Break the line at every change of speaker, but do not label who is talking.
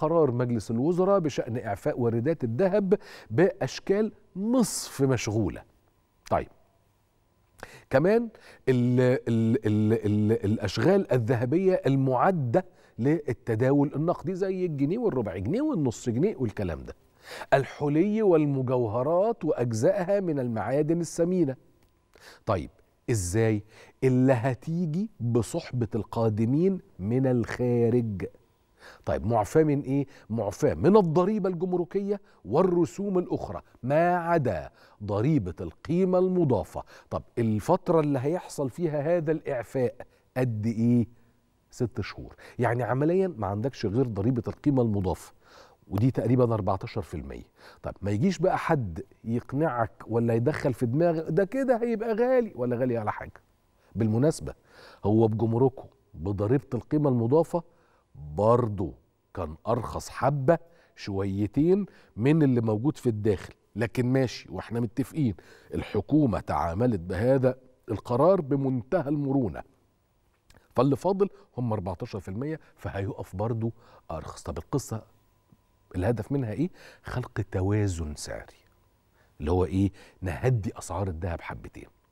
قرار مجلس الوزراء بشأن إعفاء واردات الذهب بأشكال نصف مشغولة طيب كمان الـ الـ الـ الـ الأشغال الذهبية المعدة للتداول النقدي زي الجنيه والربع جنيه والنص جنيه والكلام ده الحلي والمجوهرات وأجزائها من المعادن الثمينة طيب ازاي اللي هتيجي بصحبة القادمين من الخارج طيب معفاه من ايه معفاه من الضريبه الجمركيه والرسوم الاخرى ما عدا ضريبه القيمه المضافه طب الفتره اللي هيحصل فيها هذا الاعفاء قد ايه ست شهور يعني عمليا ما عندكش غير ضريبه القيمه المضافه ودي تقريبا 14% طب ما يجيش بقى حد يقنعك ولا يدخل في دماغك ده كده هيبقى غالي ولا غالي على حاجه بالمناسبه هو بجمركه بضريبه القيمه المضافه برضه كان ارخص حبه شويتين من اللي موجود في الداخل لكن ماشي واحنا متفقين الحكومه تعاملت بهذا القرار بمنتهى المرونه فاللي فاضل هم 14% فهيقف برضه ارخص طب القصه الهدف منها ايه خلق توازن سعري اللي هو ايه نهدي اسعار الذهب حبتين